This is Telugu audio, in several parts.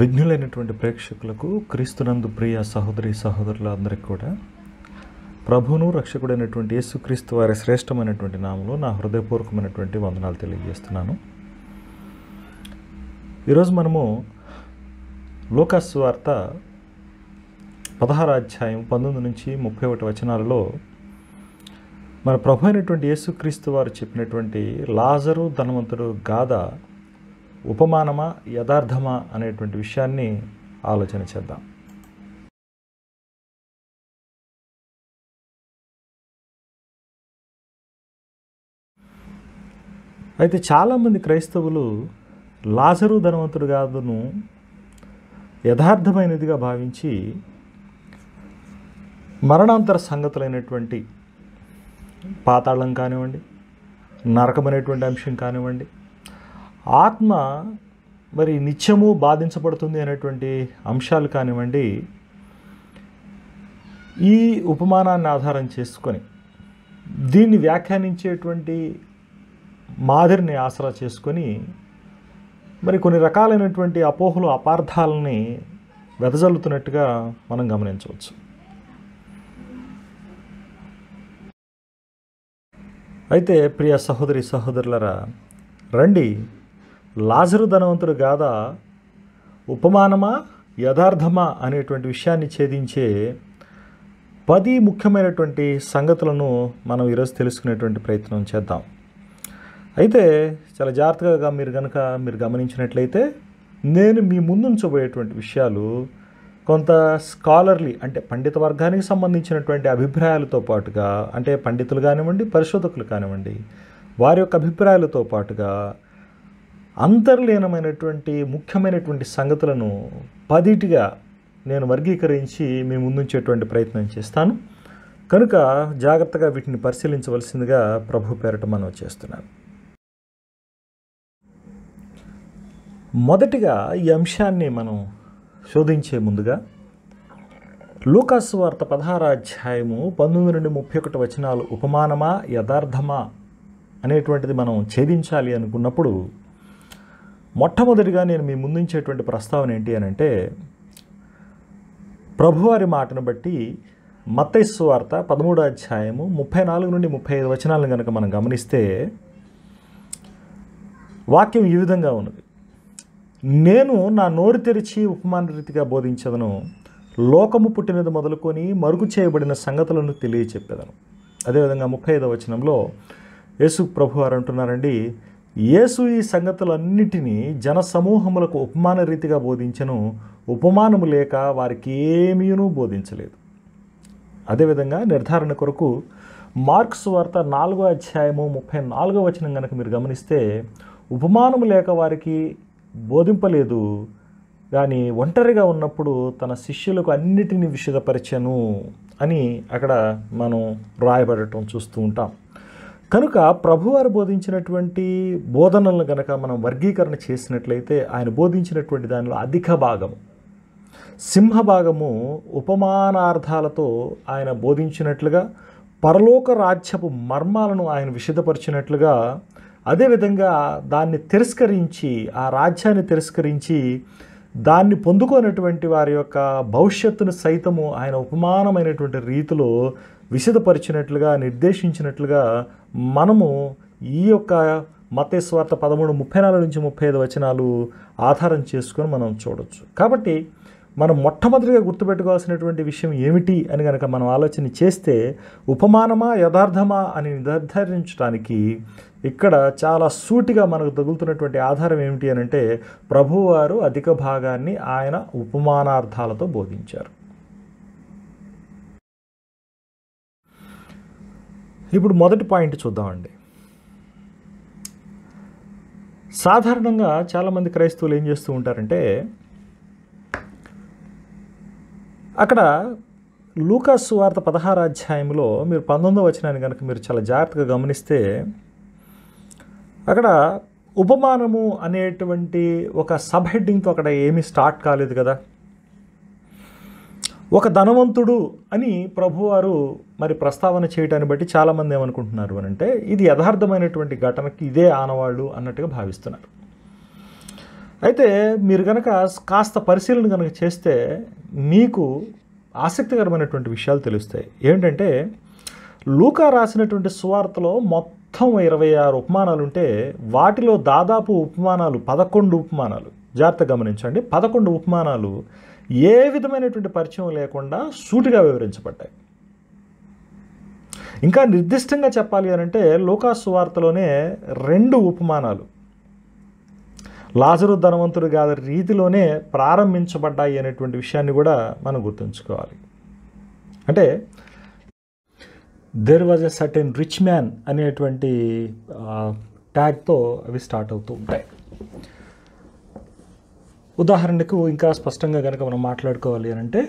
విఘ్నులైనటువంటి ప్రేక్షకులకు క్రీస్తునందు ప్రియ సహోదరి సహోదరులందరికీ కూడా ప్రభును రక్షకుడైనటువంటి యేసుక్రీస్తు వారి శ్రేష్టమైనటువంటి నామంలో నా హృదయపూర్వకమైనటువంటి వందనాలు తెలియజేస్తున్నాను ఈరోజు మనము లోకాస్ వార్త పదహారు అధ్యాయం పంతొమ్మిది నుంచి ముప్పై ఒకటి వచనాలలో మన ప్రభు అయినటువంటి యేసుక్రీస్తు వారు చెప్పినటువంటి లాజరు ధనవంతుడు గాథ ఉపమానమా యథార్థమా అనేటువంటి విషయాన్ని ఆలోచన చేద్దాం అయితే చాలామంది క్రైస్తవులు లాజరు ధనవంతుడు కాదును యథార్థమైనదిగా భావించి మరణాంతర సంగతులైనటువంటి పాతాళం కానివ్వండి నరకమనేటువంటి అంశం కానివ్వండి ఆత్మ మరి నిత్యము బాధించబడుతుంది అనేటువంటి అంశాలు కానివ్వండి ఈ ఉపమానాన్ని ఆధారం చేసుకొని దీన్ని వ్యాఖ్యానించేటువంటి మాదిరిని ఆసరా చేసుకొని మరి కొన్ని రకాలైనటువంటి అపోహలు అపార్థాలని వెదజల్లుతున్నట్టుగా మనం గమనించవచ్చు అయితే ప్రియ సహోదరి సహోదరులరా రండి లాజరు ధనవంతుడు గాథ ఉపమానమా యథార్థమా అనేటువంటి విషయాన్ని ఛేదించే పది ముఖ్యమైనటువంటి సంగతులను మనం ఈరోజు తెలుసుకునేటువంటి ప్రయత్నం చేద్దాం అయితే చాలా జాగ్రత్తగా మీరు కనుక మీరు గమనించినట్లయితే నేను మీ ముందుంచబోయేటువంటి విషయాలు కొంత స్కాలర్లీ అంటే పండిత వర్గానికి సంబంధించినటువంటి అభిప్రాయాలతో పాటుగా అంటే పండితులు కానివ్వండి పరిశోధకులు కానివ్వండి వారి యొక్క అభిప్రాయాలతో పాటుగా అంతర్లీనమైనటువంటి ముఖ్యమైనటువంటి సంగతులను పదిటిగా నేను వర్గీకరించి మీ ముందుంచేటువంటి ప్రయత్నం చేస్తాను కనుక జాగ్రత్తగా వీటిని పరిశీలించవలసిందిగా ప్రభు పేరట మనం చేస్తున్నాను మొదటిగా ఈ అంశాన్ని మనం శోధించే ముందుగా లూకాసు వార్త పదహార అధ్యాయము పంతొమ్మిది నుండి ముప్పై ఒకటి వచనాలు ఉపమానమా యథార్థమా అనేటువంటిది మనం ఛేదించాలి అనుకున్నప్పుడు మొట్టమొదటిగా నేను మీ ముందుంచేటువంటి ప్రస్తావన ఏంటి అని అంటే ప్రభువారి మాటను బట్టి మత్తైస్సు వార్త పదమూడో అధ్యాయము ముప్పై నాలుగు నుండి ముప్పై ఐదు వచనాలను కనుక మనం గమనిస్తే వాక్యం ఈ విధంగా ఉన్నది నేను నా నోరు తెరిచి ఉపమాన రీతిగా బోధించదను లోకము పుట్టినది మొదలుకొని మరుగు చేయబడిన సంగతులను తెలియచెప్పేదను అదేవిధంగా ముప్పై ఐదవ వచనంలో యేసు ప్రభు వారు అంటున్నారండి యేసు ఈ సంగతులన్నిటినీ జన సమూహములకు ఉపమాన రీతిగా బోధించను ఉపమానము లేక వారికి ఏమీనూ బోధించలేదు అదేవిధంగా నిర్ధారణ కొరకు మార్క్స్ వార్త నాలుగో అధ్యాయము ముప్పై నాలుగో వచనం కనుక మీరు గమనిస్తే ఉపమానము లేక వారికి బోధింపలేదు కానీ ఒంటరిగా ఉన్నప్పుడు తన శిష్యులకు అన్నిటినీ విషదపరిచను అని అక్కడ మనం రాయబడటం చూస్తూ ఉంటాం కనుక ప్రభువారు బోధించినటువంటి బోధనలను కనుక మనం వర్గీకరణ చేసినట్లయితే ఆయన బోధించినటువంటి దానిలో అధిక భాగము సింహభాగము ఉపమానార్థాలతో ఆయన బోధించినట్లుగా పరలోక రాజ్యపు మర్మాలను ఆయన విషదపరిచినట్లుగా అదేవిధంగా దాన్ని తిరస్కరించి ఆ రాజ్యాన్ని తిరస్కరించి దాన్ని పొందుకోనటువంటి వారి యొక్క భవిష్యత్తును సైతము ఆయన ఉపమానమైనటువంటి రీతిలో విశదపరిచినట్లుగా నిర్దేశించినట్లుగా మనము ఈ యొక్క మతేశ్వార్త పదమూడు ముప్పై నాలుగు నుంచి ముప్పై ఐదు వచనాలు ఆధారం చేసుకొని మనం చూడవచ్చు కాబట్టి మనం మొట్టమొదటిగా గుర్తుపెట్టుకోవాల్సినటువంటి విషయం ఏమిటి అని కనుక మనం ఆలోచన చేస్తే ఉపమానమా యథార్థమా అని నిర్ధారించడానికి ఇక్కడ చాలా సూటిగా మనకు తగులుతున్నటువంటి ఆధారం ఏమిటి అని అంటే ప్రభువారు అధిక భాగాన్ని ఆయన ఉపమానార్థాలతో బోధించారు ఇప్పుడు మొదటి పాయింట్ చూద్దామండి సాధారణంగా చాలామంది క్రైస్తవులు ఏం చేస్తూ ఉంటారంటే అక్కడ లూకాస్ వార్త పదహార అధ్యాయంలో మీరు పంతొమ్మిదో వచ్చినాన్ని కనుక మీరు చాలా జాగ్రత్తగా గమనిస్తే అక్కడ ఉపమానము అనేటువంటి ఒక సబ్ హెడ్డింగ్తో అక్కడ ఏమీ స్టార్ట్ కాలేదు కదా ఒక ధనవంతుడు అని ప్రభువారు మరి ప్రస్తావన చేయటాన్ని బట్టి చాలామంది ఏమనుకుంటున్నారు అని అంటే ఇది యథార్థమైనటువంటి ఘటనకి ఇదే ఆనవాళ్ళు అన్నట్టుగా భావిస్తున్నారు అయితే మీరు కనుక కాస్త పరిశీలన కనుక చేస్తే మీకు ఆసక్తికరమైనటువంటి విషయాలు తెలుస్తాయి ఏంటంటే లూకా రాసినటువంటి సువార్తలో మొత్తం ఇరవై ఆరు ఉపమానాలు ఉంటే వాటిలో దాదాపు ఉపమానాలు పదకొండు ఉపమానాలు జాగ్రత్త గమనించండి పదకొండు ఉపమానాలు ఏ విధమైనటువంటి పరిచయం లేకుండా సూటిగా వివరించబడ్డాయి ఇంకా నిర్దిష్టంగా చెప్పాలి అనంటే లోకాసు వార్తలోనే రెండు ఉపమానాలు లాజరు ధనవంతుడు కాదు రీతిలోనే ప్రారంభించబడ్డాయి అనేటువంటి విషయాన్ని కూడా మనం గుర్తుంచుకోవాలి అంటే there was a certain rich man అనేటువంటి ట్యాగ్తో అవి స్టార్ట్ అవుతూ ఉంటాయి ఉదాహరణకు ఇంకా స్పష్టంగా కనుక మనం మాట్లాడుకోవాలి అని అంటే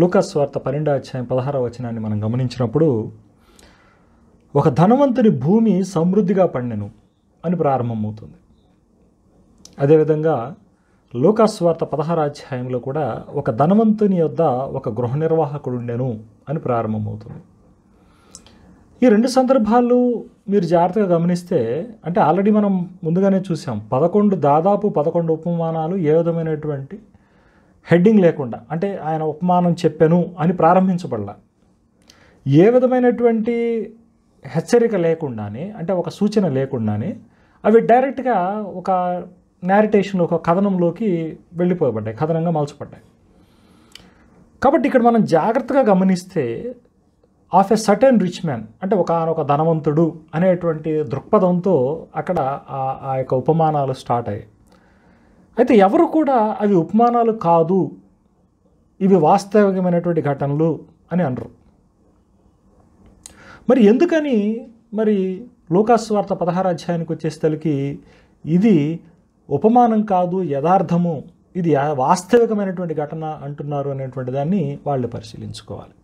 లూకాస్ వార్త పన్నెండో అధ్యాయం వచనాన్ని మనం గమనించినప్పుడు ఒక ధనవంతుని భూమి సమృద్ధిగా పండెను అని ప్రారంభమవుతుంది అదేవిధంగా లోకాస్వార్థ పదహార అధ్యాయంలో కూడా ఒక ధనవంతుని యొద్ ఒక గృహ నిర్వాహకుడు ఉండెను అని ప్రారంభమవుతుంది ఈ రెండు సందర్భాలు మీరు జాగ్రత్తగా గమనిస్తే అంటే ఆల్రెడీ మనం ముందుగానే చూసాం పదకొండు దాదాపు పదకొండు ఉపమానాలు ఏ విధమైనటువంటి హెడ్డింగ్ లేకుండా అంటే ఆయన ఉపమానం చెప్పాను అని ప్రారంభించబడలా ఏ విధమైనటువంటి హెచ్చరిక లేకుండానే అంటే ఒక సూచన లేకుండానే అవి డైరెక్ట్గా ఒక నేరిటేషన్లో ఒక కథనంలోకి వెళ్ళిపోబడ్డాయి కథనంగా మలచబడ్డాయి కాబట్టి ఇక్కడ మనం జాగ్రత్తగా గమనిస్తే of a certain rich man అంటే ఒక ధనవంతుడు అనేటువంటి దృక్పథంతో అక్కడ ఆ యొక్క ఉపమానాలు స్టార్ట్ అయ్యాయి అయితే ఎవరు కూడా అవి ఉపమానాలు కాదు ఇవి వాస్తవికమైనటువంటి ఘటనలు అని అనరు మరి ఎందుకని మరి లోకాస్వార్థ పదహార అధ్యాయానికి వచ్చేసరికి ఇది ఉపమానం కాదు యథార్థము ఇది వాస్తవికమైనటువంటి ఘటన అంటున్నారు అనేటువంటి దాన్ని వాళ్ళు పరిశీలించుకోవాలి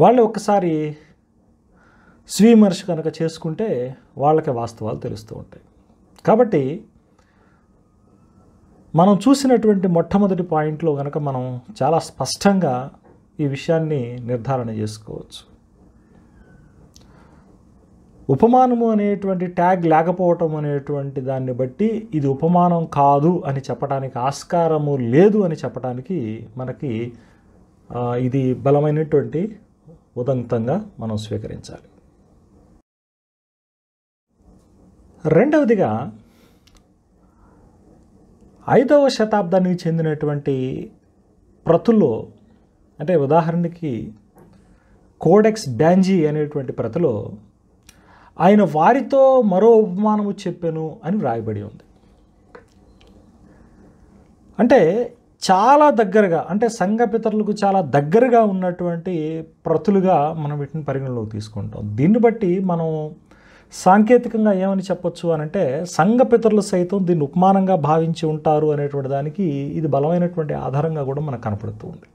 వాళ్ళు ఒకసారి స్వీమర్శ కనుక చేసుకుంటే వాళ్ళకి వాస్తవాలు తెలుస్తూ ఉంటాయి కాబట్టి మనం చూసినటువంటి మొట్టమొదటి పాయింట్లో కనుక మనం చాలా స్పష్టంగా ఈ విషయాన్ని నిర్ధారణ చేసుకోవచ్చు ఉపమానము అనేటువంటి ట్యాగ్ లేకపోవటం అనేటువంటి దాన్ని బట్టి ఇది ఉపమానం కాదు అని చెప్పడానికి ఆస్కారము లేదు అని చెప్పడానికి మనకి ఇది బలమైనటువంటి ఉదంతంగా మనం స్వీకరించాలి రెండవదిగా ఐదవ శతాబ్దానికి చెందినటువంటి ప్రతుల్లో అంటే ఉదాహరణకి కోడెక్స్ బ్యాంజీ అనేటువంటి ప్రతిలో ఆయన వారితో మరో ఉపమానము చెప్పాను అని వ్రాయబడి ఉంది అంటే చాలా దగ్గరగా అంటే సంఘ పితరులకు చాలా దగ్గరగా ఉన్నటువంటి ప్రతులుగా మనం వీటిని పరిగణలోకి తీసుకుంటాం దీన్ని బట్టి మనం సాంకేతికంగా ఏమని చెప్పొచ్చు అని అంటే సంఘ పితరులు సైతం దీన్ని ఉపమానంగా భావించి ఉంటారు అనేటువంటి దానికి ఇది బలమైనటువంటి ఆధారంగా కూడా మనకు కనపడుతూ ఉంది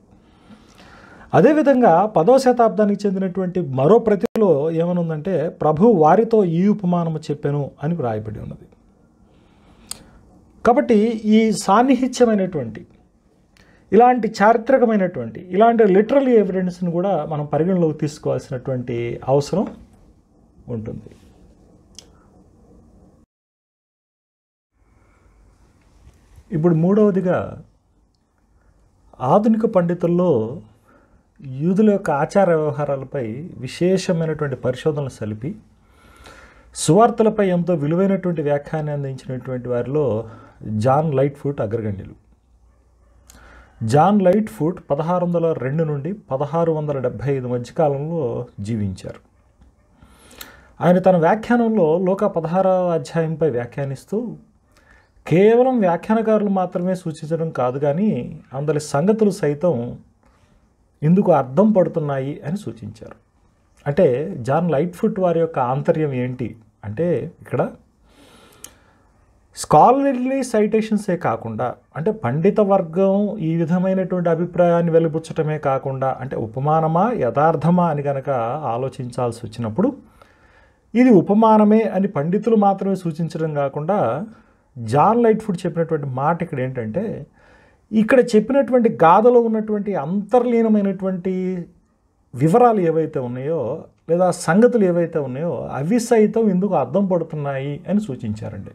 అదేవిధంగా పదో శతాబ్దానికి చెందినటువంటి మరో ప్రతిలో ఏమనుందంటే ప్రభు వారితో ఈ ఉపమానము చెప్పాను అని వ్రాయబడి ఉన్నది కాబట్టి ఈ సాన్నిహిత్యమైనటువంటి ఇలాంటి చారిత్రకమైనటువంటి ఇలాంటి లిటరల్ ఎవిడెన్స్ని కూడా మనం పరిగణలోకి తీసుకోవాల్సినటువంటి అవసరం ఉంటుంది ఇప్పుడు మూడవదిగా ఆధునిక పండితుల్లో యూదుల యొక్క ఆచార వ్యవహారాలపై విశేషమైనటువంటి పరిశోధనలు సలిపి సువార్తలపై ఎంతో విలువైనటువంటి వ్యాఖ్యాన్ని అందించినటువంటి వారిలో జాన్ లైట్ ఫుట్ అగ్రగణ్యులు జాన్ లైట్ ఫుట్ పదహారు వందల రెండు నుండి పదహారు వందల డెబ్భై ఐదు మధ్యకాలంలో జీవించారు ఆయన తన వ్యాఖ్యానంలో లోక పదహార అధ్యాయంపై వ్యాఖ్యానిస్తూ కేవలం వ్యాఖ్యానకారులు మాత్రమే సూచించడం కాదు కానీ అందరి సంగతులు సైతం ఇందుకు అర్థం పడుతున్నాయి అని సూచించారు అంటే జాన్ లైట్ ఫుట్ వారి యొక్క ఆంతర్యం ఏంటి అంటే ఇక్కడ స్కాలర్లీ సైటేషన్సే కాకుండా అంటే పండిత వర్గం ఈ విధమైనటువంటి అభిప్రాయాన్ని వెలిబుచ్చటమే కాకుండా అంటే ఉపమానమా యథార్థమా అని కనుక ఆలోచించాల్సి వచ్చినప్పుడు ఇది ఉపమానమే అని పండితులు మాత్రమే సూచించడం కాకుండా జాన్ లైట్ ఫుడ్ చెప్పినటువంటి మాట ఇక్కడ ఏంటంటే ఇక్కడ చెప్పినటువంటి గాథలో ఉన్నటువంటి అంతర్లీనమైనటువంటి వివరాలు ఏవైతే ఉన్నాయో లేదా సంగతులు ఏవైతే ఉన్నాయో అవి సైతం ఇందుకు అర్థం పడుతున్నాయి అని సూచించారండి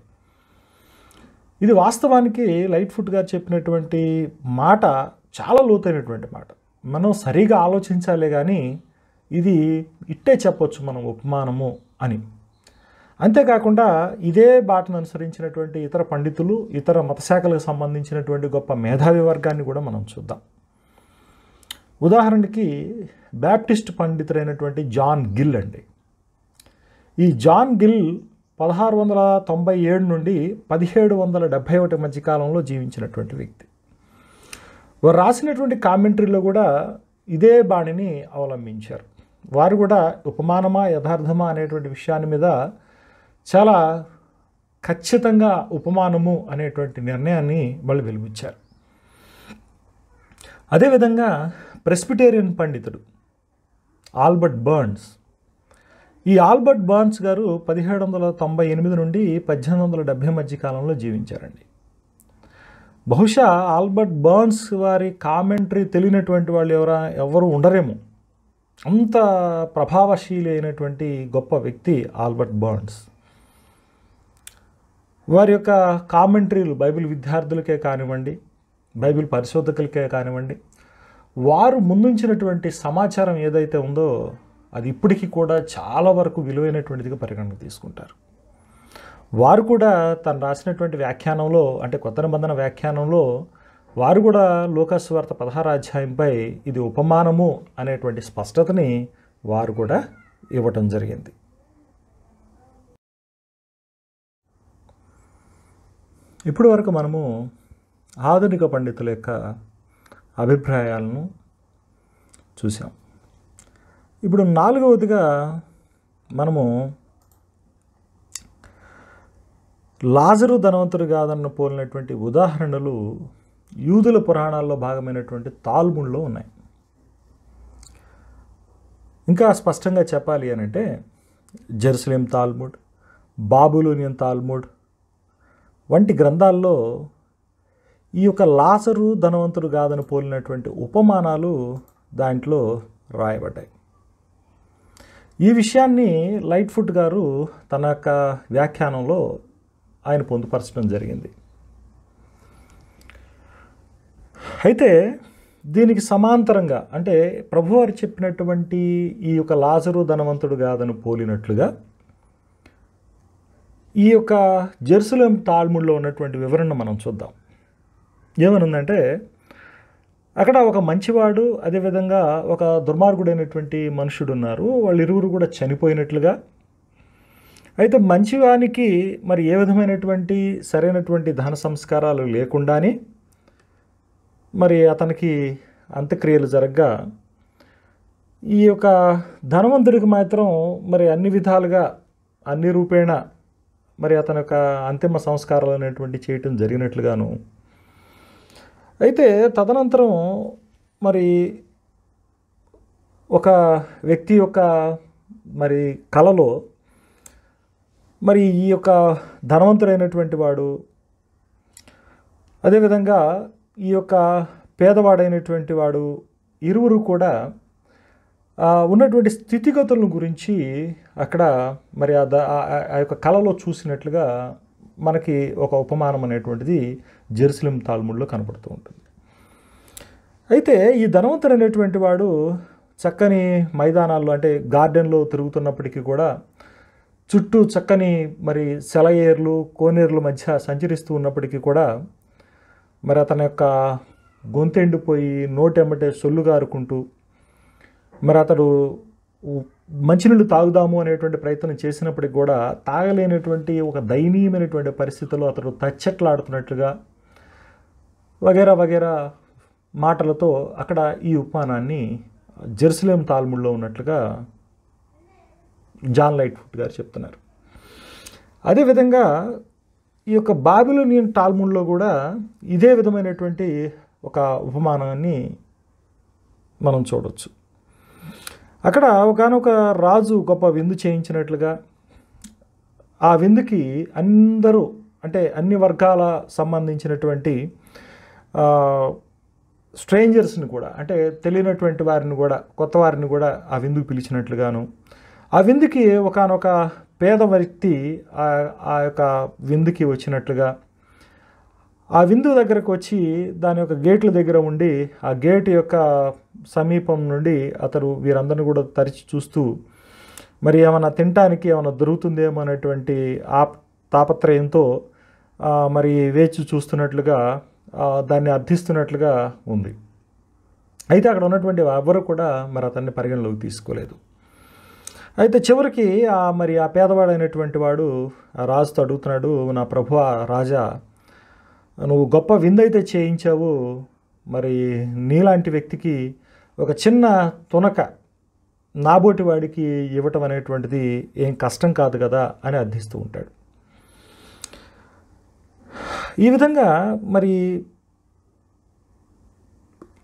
ఇది వాస్తవానికి లైట్ ఫుట్ గారు చెప్పినటువంటి మాట చాలా లోతైనటువంటి మాట మనం సరిగా ఆలోచించాలి కానీ ఇది ఇట్టే చెప్పొచ్చు మనం ఉపమానము అని అంతేకాకుండా ఇదే బాటను అనుసరించినటువంటి ఇతర పండితులు ఇతర మతశాఖలకు సంబంధించినటువంటి గొప్ప మేధావి వర్గాన్ని కూడా మనం చూద్దాం ఉదాహరణకి బ్యాప్టిస్ట్ పండితుడైనటువంటి జాన్ గిల్ అండి ఈ జాన్ గిల్ పదహారు వందల తొంభై ఏడు నుండి పదిహేడు వందల డెబ్భై ఒకటి మధ్య కాలంలో జీవించినటువంటి వ్యక్తి వారు రాసినటువంటి కామెంటరీలో కూడా ఇదే బాణిని అవలంబించారు వారు కూడా ఉపమానమా యథార్థమా అనేటువంటి విషయాన్ని మీద చాలా ఖచ్చితంగా ఉపమానము అనేటువంటి నిర్ణయాన్ని వాళ్ళు వెలుబుచ్చారు అదేవిధంగా ప్రెస్బిటేరియన్ పండితుడు ఆల్బర్ట్ బర్న్స్ ఈ ఆల్బర్ట్ బర్న్స్ గారు పదిహేడు వందల తొంభై ఎనిమిది నుండి పద్దెనిమిది వందల డెబ్భై మధ్య కాలంలో జీవించారండి బహుశా ఆల్బర్ట్ బర్న్స్ వారి కామెంటరీ తెలియనటువంటి వాళ్ళు ఎవరా ఎవరు ఉండరేమో అంత ప్రభావశీలి అయినటువంటి గొప్ప వ్యక్తి ఆల్బర్ట్ బర్న్స్ వారి యొక్క కామెంటరీలు బైబిల్ విద్యార్థులకే కానివ్వండి బైబిల్ పరిశోధకులకే కానివ్వండి వారు ముందుంచినటువంటి సమాచారం ఏదైతే ఉందో అది ఇప్పటికీ కూడా చాలా వరకు విలువైనటువంటిదిగా పరిగణన తీసుకుంటారు వారు కూడా తను రాసినటువంటి వ్యాఖ్యానంలో అంటే కొత్త నిబంధన వ్యాఖ్యానంలో వారు కూడా లోకాస్వార్త పదహారు అధ్యాయంపై ఇది ఉపమానము అనేటువంటి స్పష్టతని వారు కూడా ఇవ్వటం జరిగింది ఇప్పటి వరకు మనము ఆధునిక పండితుల యొక్క అభిప్రాయాలను చూసాం ఇప్పుడు నాలుగవదిగా మనము లాజరు ధనవంతుడు కాదన్న పోలినటువంటి ఉదాహరణలు యూదుల పురాణాల్లో భాగమైనటువంటి తాల్ముల్లో ఉన్నాయి ఇంకా స్పష్టంగా చెప్పాలి అని అంటే జెరూసలేం తాల్ముడ్ బాబులోనియన్ తాల్ముడ్ వంటి గ్రంథాల్లో ఈ యొక్క లాసరు ధనవంతుడు కాదని పోలినటువంటి ఉపమానాలు దాంట్లో రాయబడ్డాయి ఈ విషయాన్ని లైట్ ఫుట్ గారు తన యొక్క వ్యాఖ్యానంలో ఆయన పొందుపరచడం జరిగింది అయితే దీనికి సమాంతరంగా అంటే ప్రభువారు చెప్పినటువంటి ఈ యొక్క లాజరు ధనవంతుడు కాదని పోలినట్లుగా ఈ యొక్క జెరూసలేం తాళ్ముడిలో ఉన్నటువంటి వివరణ మనం చూద్దాం ఏమనుందంటే అక్కడ ఒక మంచివాడు అదేవిధంగా ఒక దుర్మార్గుడైనటువంటి మనుషుడు ఉన్నారు వాళ్ళు ఇరువురు కూడా చనిపోయినట్లుగా అయితే మంచివానికి మరి ఏ విధమైనటువంటి సరైనటువంటి ధన సంస్కారాలు లేకుండానే మరి అతనికి అంత్యక్రియలు జరగ్గా ఈ యొక్క ధనవంతుడికి మాత్రం మరి అన్ని విధాలుగా అన్ని రూపేణ మరి అతని యొక్క అంతిమ సంస్కారాలు అనేటువంటి చేయటం జరిగినట్లుగాను అయితే తదనంతరం మరి ఒక వ్యక్తి యొక్క మరి కళలో మరి ఈ యొక్క ధనవంతుడైనటువంటి వాడు అదేవిధంగా ఈ యొక్క పేదవాడైనటువంటి వాడు ఇరువురు కూడా ఉన్నటువంటి స్థితిగతులను గురించి అక్కడ మరి ఆ యొక్క కళలో చూసినట్లుగా మనకి ఒక ఉపమానం అనేటువంటిది జెరూసలం తాల్ముడ్లో కనబడుతూ ఉంటుంది అయితే ఈ ధనవంతుడు అనేటువంటి వాడు చక్కని మైదానాల్లో అంటే గార్డెన్లో తిరుగుతున్నప్పటికీ కూడా చుట్టూ చక్కని మరి సెలయేర్లు కోనేర్ల మధ్య సంచరిస్తూ ఉన్నప్పటికీ కూడా మరి అతని యొక్క గొంతెండిపోయి నోటెమ్మటే సొల్లు గారుకుంటూ మరి అతడు మంచినీళ్ళు తాగుదాము అనేటువంటి ప్రయత్నం చేసినప్పటికి కూడా తాగలేనటువంటి ఒక దయనీయమైనటువంటి పరిస్థితిలో అతడు తచ్చట్లాడుతున్నట్లుగా వగేరా వగేరా మాటలతో అక్కడ ఈ ఉపమానాన్ని జెరూసలేం తాల్ముల్లో ఉన్నట్లుగా జాన్ లైట్ ఫుట్ గారు చెప్తున్నారు అదేవిధంగా ఈ యొక్క బాబిలోనియన్ టాల్ముడ్లో కూడా ఇదే విధమైనటువంటి ఒక ఉపమానాన్ని మనం చూడవచ్చు అక్కడ ఒకనొక రాజు గొప్ప విందు చేయించినట్లుగా ఆ విందుకి అందరూ అంటే అన్ని వర్గాల సంబంధించినటువంటి స్ట్రేంజర్స్ని కూడా అంటే తెలియనటువంటి వారిని కూడా కొత్త వారిని కూడా ఆ విందుకు పిలిచినట్లుగాను ఆ విందుకి ఒకనొక పేద వ్యక్తి ఆ యొక్క విందుకి వచ్చినట్లుగా ఆ విందు దగ్గరకు వచ్చి దాని యొక్క గేట్ల దగ్గర ఉండి ఆ గేట్ యొక్క సమీపం నుండి అతడు వీరందరిని కూడా తరిచి చూస్తూ మరి ఏమైనా తినటానికి ఏమైనా దొరుకుతుందేమో అనేటువంటి ఆ తాపత్రయంతో మరి వేచి చూస్తున్నట్లుగా దాన్ని అర్థిస్తున్నట్లుగా ఉంది అయితే అక్కడ ఉన్నటువంటి ఎవరు కూడా మరి అతన్ని పరిగణలోకి తీసుకోలేదు అయితే చివరికి ఆ మరి ఆ పేదవాడైనటువంటి వాడు ఆ రాజుతో అడుగుతున్నాడు నా ప్రభు రాజా నువ్వు గొప్ప విందైతే చేయించావు మరి నీలాంటి వ్యక్తికి ఒక చిన్న తునక నాబోటి వాడికి ఇవ్వటం అనేటువంటిది ఏం కష్టం కాదు కదా అని అర్థిస్తూ ఉంటాడు ఈ విధంగా మరి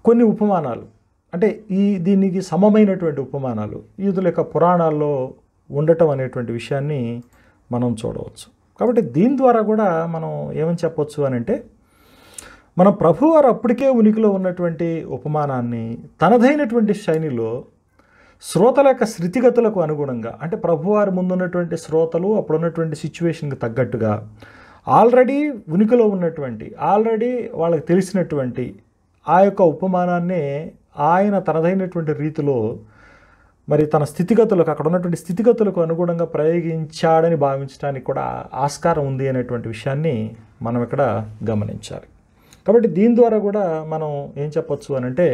కొన్ని ఉపమానాలు అంటే ఈ దీనికి సమమైనటువంటి ఉపమానాలు ఈదుల యొక్క పురాణాల్లో ఉండటం అనేటువంటి విషయాన్ని మనం చూడవచ్చు కాబట్టి దీని ద్వారా కూడా మనం ఏమని చెప్పొచ్చు అని అంటే మన ప్రభువారు అప్పటికే ఉనికిలో ఉన్నటువంటి ఉపమానాన్ని తనదైనటువంటి శైలిలో శ్రోతల యొక్క శృతిగతులకు అనుగుణంగా అంటే ప్రభువారి ముందున్నటువంటి శ్రోతలు అప్పుడున్నటువంటి సిచ్యువేషన్కి తగ్గట్టుగా ఆల్రెడీ ఉనికిలో ఉన్నటువంటి ఆల్రెడీ వాళ్ళకి తెలిసినటువంటి ఆ యొక్క ఉపమానాన్ని ఆయన తనదైనటువంటి రీతిలో మరి తన స్థితిగతులకు అక్కడ ఉన్నటువంటి స్థితిగతులకు అనుగుణంగా ప్రయోగించాడని భావించడానికి కూడా ఆస్కారం ఉంది అనేటువంటి విషయాన్ని మనం ఇక్కడ గమనించాలి కాబట్టి దీని ద్వారా కూడా మనం ఏం చెప్పొచ్చు అని అంటే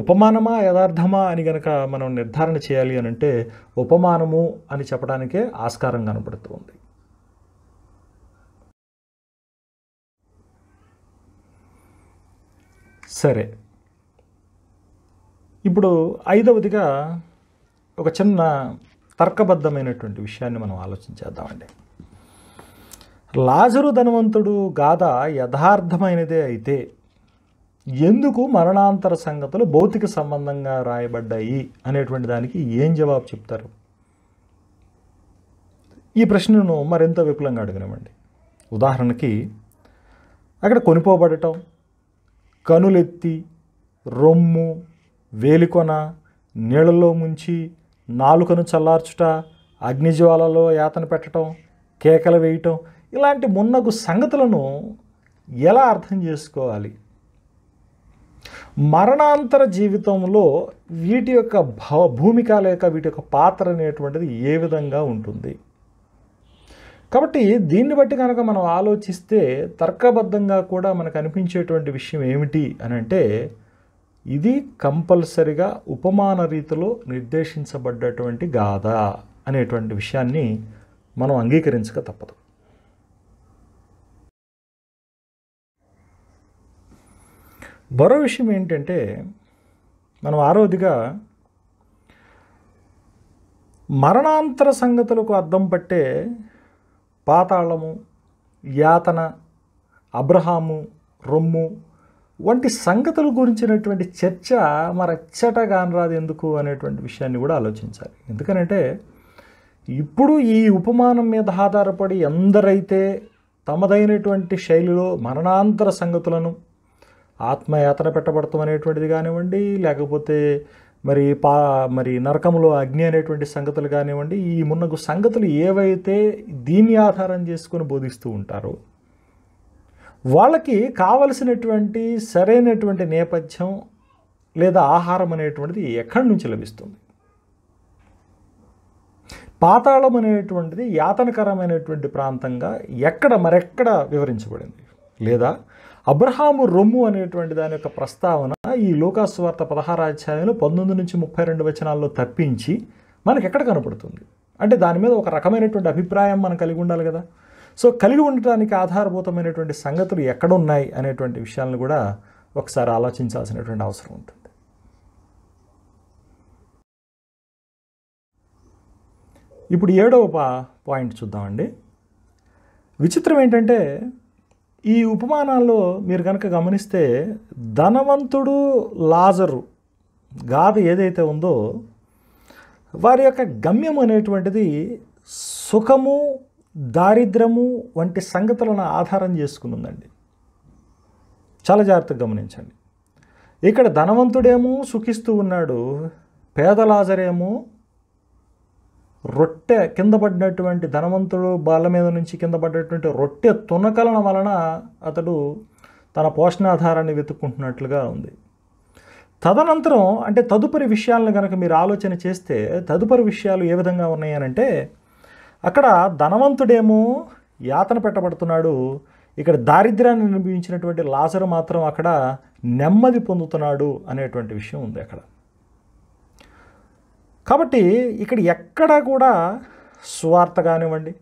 ఉపమానమా యథార్థమా అని గనక మనం నిర్ధారణ చేయాలి అని అంటే ఉపమానము అని చెప్పడానికే ఆస్కారం కనబడుతుంది సరే ఇప్పుడు ఐదవదిగా ఒక చిన్న తర్కబద్ధమైనటువంటి విషయాన్ని మనం ఆలోచించేద్దామండి లాజరు ధనవంతుడు గాథ యథార్థమైనదే అయితే ఎందుకు మరణాంతర సంగతులు భౌతిక సంబంధంగా రాయబడ్డాయి అనేటువంటి దానికి ఏం జవాబు చెప్తారు ఈ ప్రశ్నను మరింత విపులంగా అడగనివ్వండి ఉదాహరణకి అక్కడ కొనిపోబడటం కనులెత్తి రొమ్ము వేలికొన నీళ్ళలో ముంచి నాలుకను చల్లార్చుట అగ్నిజ్వాలలో యాతన పెట్టడం కేకలు వేయటం ఇలాంటి మున్నగు సంగతులను ఎలా అర్థం చేసుకోవాలి మరణాంతర జీవితంలో వీటి యొక్క భవ భూమిక లేక వీటి యొక్క పాత్ర అనేటువంటిది ఏ విధంగా ఉంటుంది కాబట్టి దీన్ని బట్టి కనుక మనం ఆలోచిస్తే తర్కబద్ధంగా కూడా మనకు అనిపించేటువంటి విషయం ఏమిటి అని అంటే ఇది కంపల్సరిగా ఉపమాన రీతిలో నిర్దేశించబడ్డటువంటి గాథ అనేటువంటి విషయాన్ని మనం అంగీకరించక తప్పదు మరో విషయం ఏంటంటే మనం ఆరోదిగా మరణాంతర సంగతులకు అర్థం పట్టే పాతాళము యాతన అబ్రహాము రొమ్ము వంటి సంగతుల గురించినటువంటి చర్చ మరచ్చట కానరాదు ఎందుకు అనేటువంటి విషయాన్ని కూడా ఆలోచించాలి ఎందుకనంటే ఇప్పుడు ఈ ఉపమానం మీద ఆధారపడి ఎందరైతే తమదైనటువంటి శైలిలో మరణాంతర సంగతులను ఆత్మయాత్ర పెట్టబడతాం అనేటువంటిది కానివ్వండి లేకపోతే మరి పా మరి నరకంలో అగ్ని అనేటువంటి సంగతులు కానివ్వండి ఈ మున్నగు సంగతులు ఏవైతే దీన్ని ఆధారం చేసుకొని బోధిస్తూ ఉంటారో వాళ్ళకి కావలసినటువంటి సరైనటువంటి నేపథ్యం లేదా ఆహారం అనేటువంటిది ఎక్కడి నుంచి లభిస్తుంది పాతాళం అనేటువంటిది యాతనకరమైనటువంటి ప్రాంతంగా ఎక్కడ మరెక్కడ వివరించబడింది లేదా అబ్రహాము రొమ్ము అనేటువంటి దాని యొక్క ప్రస్తావన ఈ లోకాస్వార్త పదహారాధ్యాయంలో పంతొమ్మిది నుంచి ముప్పై రెండు వచనాల్లో తప్పించి మనకి ఎక్కడ కనపడుతుంది అంటే దాని మీద ఒక రకమైనటువంటి అభిప్రాయం మనం కలిగి ఉండాలి కదా సో కలిగి ఉండటానికి ఆధారభూతమైనటువంటి సంగతులు ఎక్కడున్నాయి అనేటువంటి విషయాలను కూడా ఒకసారి ఆలోచించాల్సినటువంటి అవసరం ఉంటుంది ఇప్పుడు ఏడవ పాయింట్ చూద్దామండి విచిత్రం ఏంటంటే ఈ ఉపమానాల్లో మీరు కనుక గమనిస్తే ధనవంతుడు లాజరు గాథ ఏదైతే ఉందో వారి యొక్క గమ్యం అనేటువంటిది సుఖము దారిద్రము వంటి సంగతులను ఆధారం చేసుకుని ఉందండి చాలా జాగ్రత్తగా గమనించండి ఇక్కడ ధనవంతుడేమో సుఖిస్తూ ఉన్నాడు పేదలాజరేమో రొట్టె కింద పడినటువంటి ధనవంతుడు బాల మీద నుంచి కింద పడినటువంటి రొట్టె తునకలన వలన అతడు తన పోషణాధారాన్ని వెతుక్కుంటున్నట్లుగా ఉంది తదనంతరం అంటే తదుపరి విషయాలను కనుక మీరు ఆలోచన చేస్తే తదుపరి విషయాలు ఏ విధంగా ఉన్నాయనంటే అక్కడ ధనవంతుడేమో యాతన పెట్టబడుతున్నాడు ఇక్కడ దారిద్ర్యాన్ని అనుభవించినటువంటి లాజరు మాత్రం అక్కడ నెమ్మది పొందుతున్నాడు అనేటువంటి విషయం ఉంది అక్కడ కాబట్టి ఇక్కడ ఎక్కడా కూడా స్వార్థ కానివ్వండి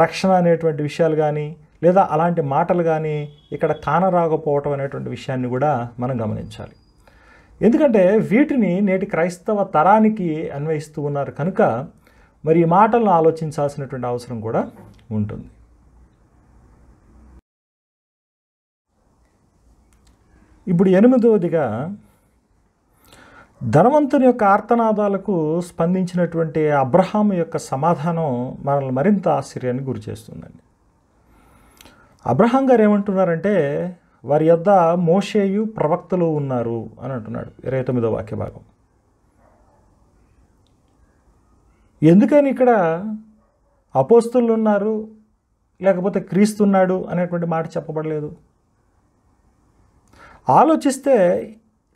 రక్షణ అనేటువంటి విషయాలు కానీ లేదా అలాంటి మాటలు కానీ ఇక్కడ కానరాకపోవటం అనేటువంటి విషయాన్ని కూడా మనం గమనించాలి ఎందుకంటే వీటిని నేటి క్రైస్తవ తరానికి అన్వయిస్తూ ఉన్నారు కనుక మరి ఈ మాటలను ఆలోచించాల్సినటువంటి అవసరం కూడా ఉంటుంది ఇప్పుడు ఎనిమిదవదిగా ధనవంతుని యొక్క ఆర్తనాదాలకు స్పందించినటువంటి అబ్రహాం యొక్క సమాధానం మనల్ని మరింత ఆశ్చర్యానికి గురి చేస్తుందండి అబ్రహాం గారు ఏమంటున్నారంటే వారి యొద్ద మోషేయు ప్రవక్తలు ఉన్నారు అని అంటున్నాడు ఇరవై తొమ్మిదో వాక్య భాగం ఎందుకని ఇక్కడ అపోస్తులు ఉన్నారు లేకపోతే క్రీస్తున్నాడు అనేటువంటి మాట చెప్పబడలేదు ఆలోచిస్తే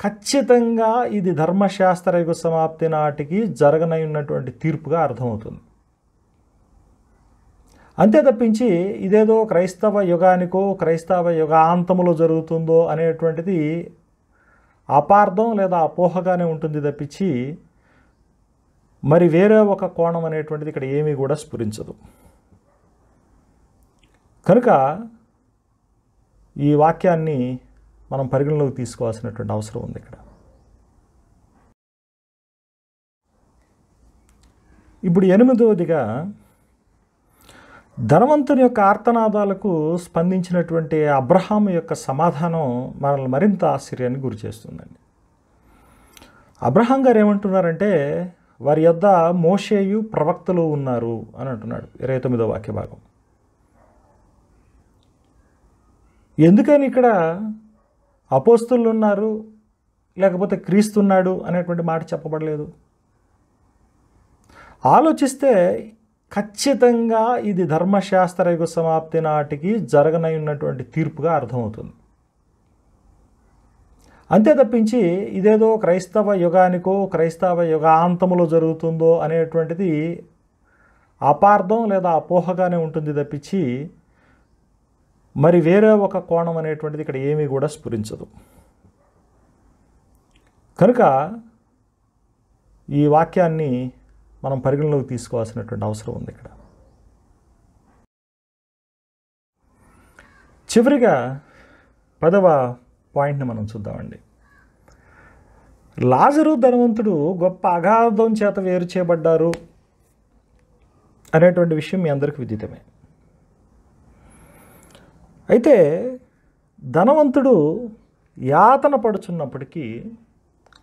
ఖచ్చితంగా ఇది ధర్మశాస్త్ర యుగ సమాప్తి నాటికి జరగనై ఉన్నటువంటి తీర్పుగా అర్థమవుతుంది అంతే తప్పించి ఇదేదో క్రైస్తవ యుగానికో క్రైస్తవ యుగాంతములో జరుగుతుందో అనేటువంటిది అపార్థం లేదా అపోహగానే ఉంటుంది తప్పించి మరి వేరే ఒక కోణం అనేటువంటిది ఇక్కడ ఏమీ కూడా స్ఫురించదు కనుక ఈ వాక్యాన్ని మనం పరిగణలోకి తీసుకోవాల్సినటువంటి అవసరం ఉంది ఇక్కడ ఇప్పుడు ఎనిమిదవదిగా ధనవంతుని యొక్క ఆర్తనాదాలకు స్పందించినటువంటి అబ్రహాం యొక్క సమాధానం మనల్ని మరింత ఆశ్చర్యానికి గురి చేస్తుందండి అబ్రహాం గారు ఏమంటున్నారంటే వారి యొద్ద మోషేయు ప్రవక్తలు ఉన్నారు అని అంటున్నాడు ఇరవై తొమ్మిదో వాక్య భాగం ఎందుకని ఇక్కడ అపోస్తులు ఉన్నారు లేకపోతే క్రీస్తున్నాడు అనేటువంటి మాట చెప్పబడలేదు ఆలోచిస్తే ఖచ్చితంగా ఇది ధర్మశాస్త్ర యుగ సమాప్తి నాటికి జరగనై ఉన్నటువంటి తీర్పుగా అర్థమవుతుంది అంతే తప్పించి ఇదేదో క్రైస్తవ యుగానికో క్రైస్తవ యుగాంతములో జరుగుతుందో అనేటువంటిది అపార్థం లేదా అపోహగానే ఉంటుంది తప్పించి మరి వేరే ఒక కోణం అనేటువంటిది ఇక్కడ ఏమీ కూడా స్ఫురించదు కనుక ఈ వాక్యాన్ని మనం పరిగణలోకి తీసుకోవాల్సినటువంటి అవసరం ఉంది ఇక్కడ చివరిగా పదవ పాయింట్ని మనం చూద్దామండి లాజరు ధనవంతుడు గొప్ప అగాధం చేత వేరు చేయబడ్డారు అనేటువంటి విషయం మీ అందరికీ విదితమే అయితే ధనవంతుడు యాతన పడుచున్నప్పటికీ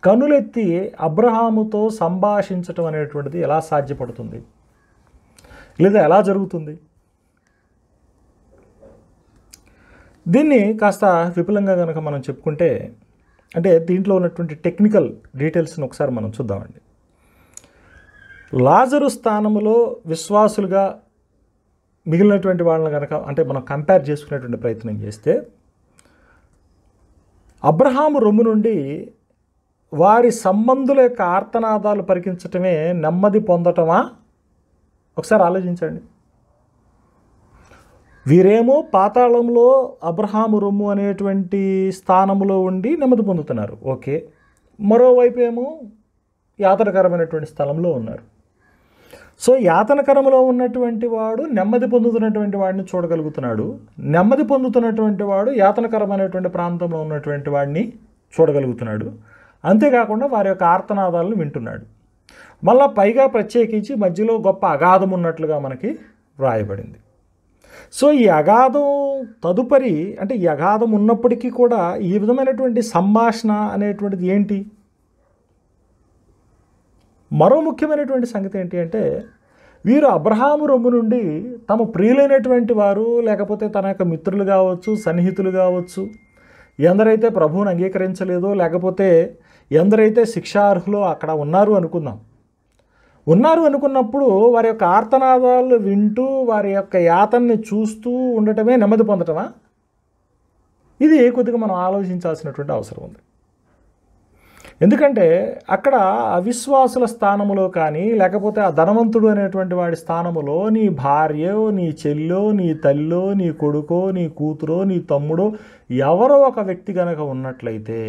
కనులెత్తి అబ్రహాముతో సంభాషించటం అనేటువంటిది ఎలా సాధ్యపడుతుంది లేదా ఎలా జరుగుతుంది దీన్ని కాస్త విపులంగా కనుక మనం చెప్పుకుంటే అంటే దీంట్లో ఉన్నటువంటి టెక్నికల్ డీటెయిల్స్ని ఒకసారి మనం చూద్దామండి లాజరు స్థానంలో విశ్వాసులుగా మిగిలినటువంటి వాళ్ళని కనుక అంటే మనం కంపేర్ చేసుకునేటువంటి ప్రయత్నం చేస్తే అబ్రహాము రొమ్ము నుండి వారి సంబంధుల యొక్క ఆర్తనాదాలు పరికించటమే నెమ్మది పొందటమా ఒకసారి ఆలోచించండి వీరేమో పాతాళంలో అబ్రహాము రొమ్ము అనేటువంటి స్థానంలో ఉండి నెమ్మది పొందుతున్నారు ఓకే మరోవైపు ఏమో యాతనకరమైనటువంటి స్థలంలో ఉన్నారు సో యాతనకరంలో ఉన్నటువంటి వాడు నెమ్మది పొందుతున్నటువంటి వాడిని చూడగలుగుతున్నాడు నెమ్మది పొందుతున్నటువంటి వాడు యాతనకరమైనటువంటి ప్రాంతంలో ఉన్నటువంటి వాడిని చూడగలుగుతున్నాడు అంతేకాకుండా వారి యొక్క ఆర్తనాదాలను వింటున్నాడు మళ్ళా పైగా ప్రత్యేకించి మధ్యలో గొప్ప అగాధం ఉన్నట్లుగా మనకి వ్రాయబడింది సో ఈ అగాధం తదుపరి అంటే ఈ అగాధం ఉన్నప్పటికీ కూడా ఈ విధమైనటువంటి సంభాషణ అనేటువంటిది ఏంటి మరో ముఖ్యమైనటువంటి సంగతి ఏంటి అంటే వీరు అబ్రహాము రొమ్ము నుండి తమ ప్రియులైనటువంటి వారు లేకపోతే తన యొక్క మిత్రులు కావచ్చు సన్నిహితులు కావచ్చు ఎందరైతే ప్రభువును అంగీకరించలేదో లేకపోతే ఎందరైతే శిక్షార్హులో అక్కడ ఉన్నారు అనుకుందాం ఉన్నారు అనుకున్నప్పుడు వారి యొక్క ఆర్తనాదాలు వింటూ వారి యొక్క యాతన్ని చూస్తూ ఉండటమే నెమ్మది పొందటమా ఇది కొద్దిగా మనం ఆలోచించాల్సినటువంటి అవసరం ఉంది ఎందుకంటే అక్కడ అవిశ్వాసుల స్థానములో కానీ లేకపోతే ఆ ధనవంతుడు అనేటువంటి వాడి స్థానములో నీ భార్యో నీ చెల్లో నీ తల్లో నీ కొడుకో నీ కూతురో నీ తమ్ముడో ఎవరో ఒక వ్యక్తి కనుక ఉన్నట్లయితే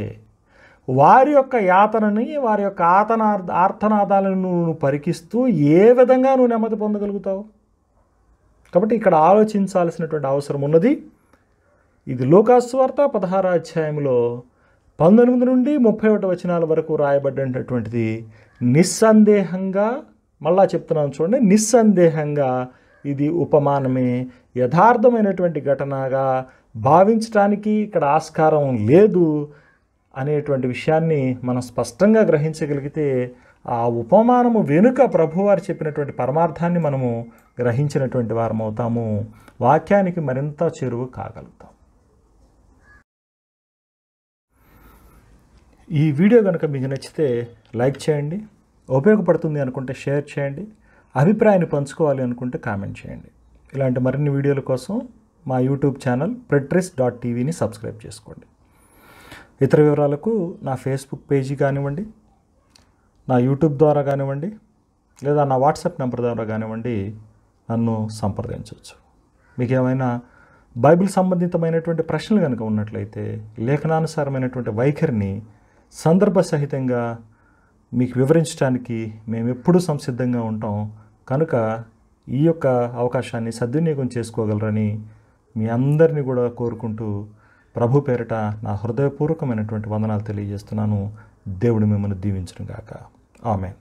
వారి యొక్క యాతనని వారి యొక్క ఆతన ఆర్తనాదాలను నువ్వు పరికిస్తూ ఏ విధంగా నువ్వు నెమ్మది పొందగలుగుతావు కాబట్టి ఇక్కడ ఆలోచించాల్సినటువంటి అవసరం ఉన్నది ఇది లోకాస్వార్త పదహార అధ్యాయంలో పంతొమ్మిది నుండి ముప్పై ఒకటి వచనాల వరకు రాయబడినటువంటిది నిస్సందేహంగా మళ్ళా చెప్తున్నాను చూడండి నిస్సందేహంగా ఇది ఉపమానమే యథార్థమైనటువంటి ఘటనగా భావించడానికి ఇక్కడ ఆస్కారం లేదు అనేటువంటి విషయాన్ని మనం స్పష్టంగా గ్రహించగలిగితే ఆ ఉపమానము వెనుక ప్రభువారు చెప్పినటువంటి పరమార్థాన్ని మనము గ్రహించినటువంటి వారం అవుతాము వాక్యానికి మరింత చేరువు కాగలుగుతాం ఈ వీడియో కనుక మీకు నచ్చితే లైక్ చేయండి ఉపయోగపడుతుంది అనుకుంటే షేర్ చేయండి అభిప్రాయాన్ని పంచుకోవాలి అనుకుంటే కామెంట్ చేయండి ఇలాంటి మరిన్ని వీడియోల కోసం మా యూట్యూబ్ ఛానల్ ప్రెట్రిస్ డాట్ టీవీని సబ్స్క్రైబ్ చేసుకోండి ఇతర వివరాలకు నా ఫేస్బుక్ పేజీ కానివ్వండి నా యూట్యూబ్ ద్వారా కానివ్వండి లేదా నా వాట్సాప్ నెంబర్ ద్వారా కానివ్వండి నన్ను సంప్రదించవచ్చు మీకు ఏమైనా బైబిల్ సంబంధితమైనటువంటి ప్రశ్నలు కనుక ఉన్నట్లయితే లేఖనానుసారమైనటువంటి వైఖరిని సందర్భ సహితంగా మీకు వివరించడానికి మేము ఎప్పుడూ సంసిద్ధంగా ఉంటాం కనుక ఈ యొక్క అవకాశాన్ని సద్వినియోగం చేసుకోగలరని మీ అందరినీ కూడా కోరుకుంటూ ప్రభు పేరిట నా హృదయపూర్వకమైనటువంటి వందనాలు తెలియజేస్తున్నాను దేవుడు మిమ్మల్ని దీవించను గాక ఆమె